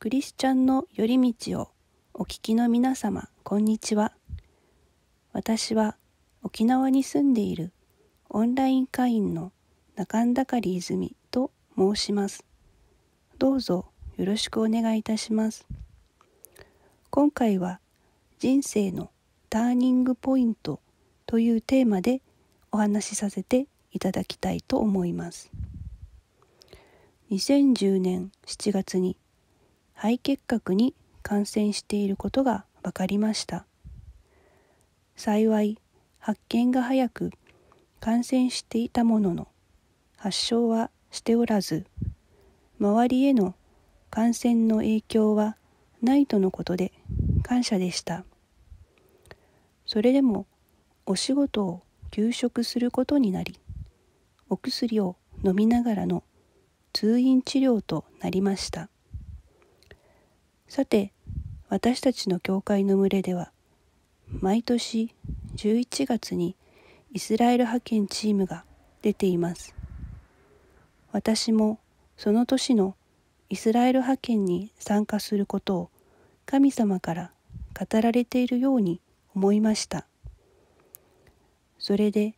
クリスチャンの寄り道をお聞きの皆様こんにちは私は沖縄に住んでいるオンライン会員の中んだかり泉と申しますどうぞよろしくお願いいたします今回は人生のターニングポイントというテーマでお話しさせていただきたいと思います2010年7月に肺結核に感染していることが分かりました幸い発見が早く感染していたものの発症はしておらず周りへの感染の影響はないとのことで感謝でしたそれでもお仕事を休職することになりお薬を飲みながらの通院治療となりましたさて私たちの教会の群れでは毎年11月にイスラエル派遣チームが出ています私もその年のイスラエル派遣に参加することを神様から語られているように思いましたそれで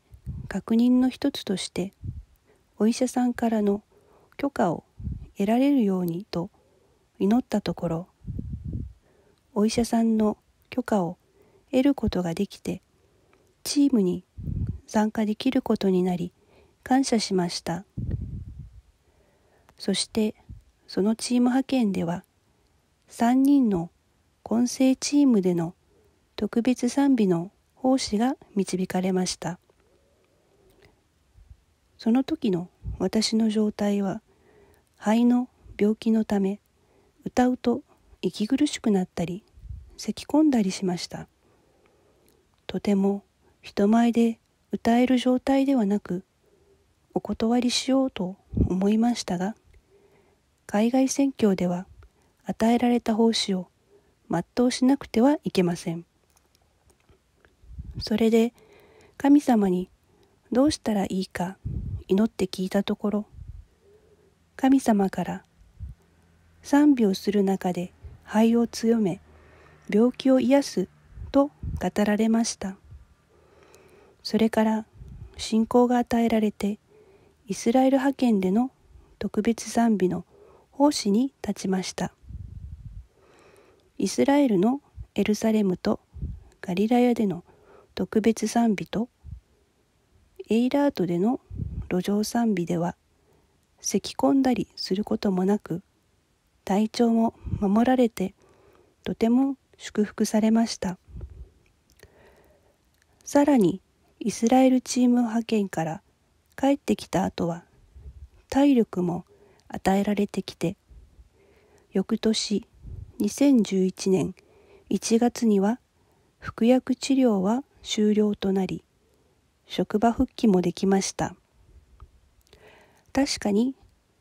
確認の一つとしてお医者さんからの許可を得られるようにと祈ったところお医者さんの許可を得ることができてチームに参加できることになり感謝しましたそしてそのチーム派遣では3人の混成チームでの特別賛美の奉仕が導かれましたその時の私の状態は肺の病気のため歌うと息苦しくなったり咳き込んだりしましたとても人前で歌える状態ではなくお断りしようと思いましたが海外選挙では与えられた奉仕を全うしなくてはいけませんそれで神様にどうしたらいいか祈って聞いたところ神様から賛美をする中で肺を強め病気を癒すと語られましたそれから信仰が与えられてイスラエル派遣での特別賛美の奉仕に立ちましたイスラエルのエルサレムとガリラヤでの特別賛美とエイラートでの路上賛美では咳き込んだりすることもなく体調も守られてとても祝福されましたさらにイスラエルチーム派遣から帰ってきた後は体力も与えられてきて翌年2011年1月には服薬治療は終了となり職場復帰もできました確かに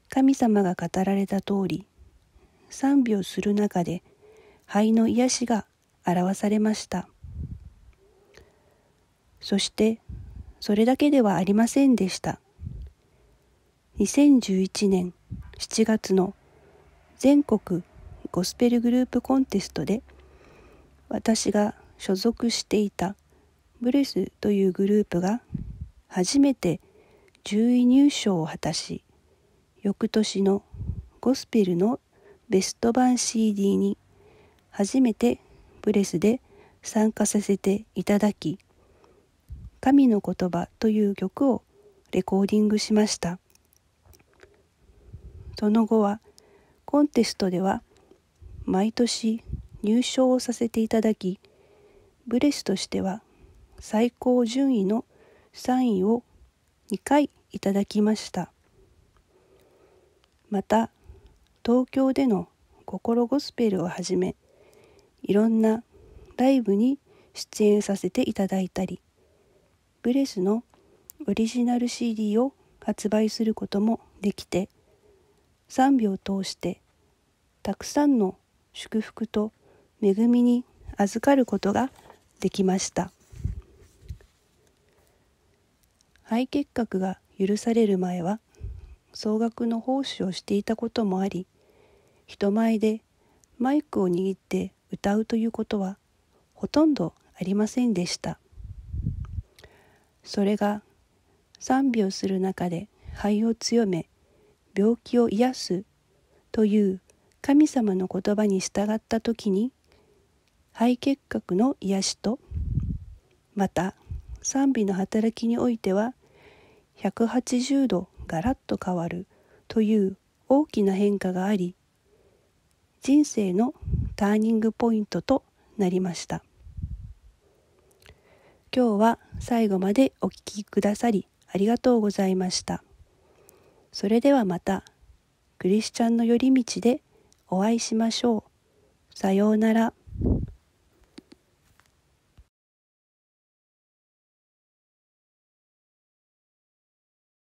神様が語られた通り賛美をする中で肺の癒しが表されましたそしてそれだけではありませんでした2011年7月の全国ゴスペルグループコンテストで私が所属していたブレスというグループが初めて10位入賞を果たし翌年のゴスペルのベスト版 CD に初めてブレスで参加させていただき「神の言葉」という曲をレコーディングしましたその後はコンテストでは毎年入賞をさせていただきブレスとしては最高順位の3位を2回いただきましたまた東京での心ゴスペルをはじめいろんなライブに出演させていただいたりブレスのオリジナル CD を発売することもできて3秒通してたくさんの祝福と恵みに預かることができました肺結核が許される前は総額の奉仕をしていたこともあり人前でマイクを握って歌うということはほとんどありませんでしたそれが賛美をする中で肺を強め病気を癒すという神様の言葉に従った時に肺結核の癒しとまた賛美の働きにおいては180度ガラッと変わるという大きな変化があり人生のターニングポイントとなりました今日は最後までお聴きくださりありがとうございましたそれではまたクリスチャンの寄り道でお会いしましょうさようなら